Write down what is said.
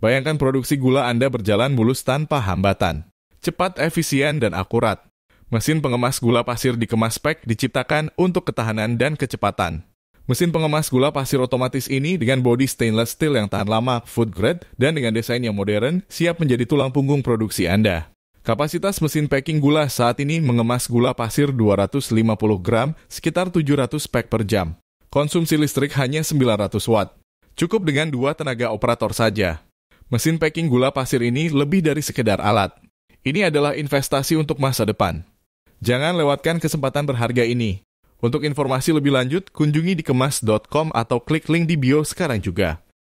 Bayangkan produksi gula Anda berjalan mulus tanpa hambatan, cepat, efisien, dan akurat. Mesin pengemas gula pasir di kemas pack diciptakan untuk ketahanan dan kecepatan. Mesin pengemas gula pasir otomatis ini dengan bodi stainless steel yang tahan lama food grade dan dengan desain yang modern siap menjadi tulang punggung produksi Anda. Kapasitas mesin packing gula saat ini mengemas gula pasir 250 gram sekitar 700 pack per jam. Konsumsi listrik hanya 900 watt. Cukup dengan dua tenaga operator saja. Mesin packing gula pasir ini lebih dari sekedar alat. Ini adalah investasi untuk masa depan. Jangan lewatkan kesempatan berharga ini. Untuk informasi lebih lanjut, kunjungi dikemas.com atau klik link di bio sekarang juga.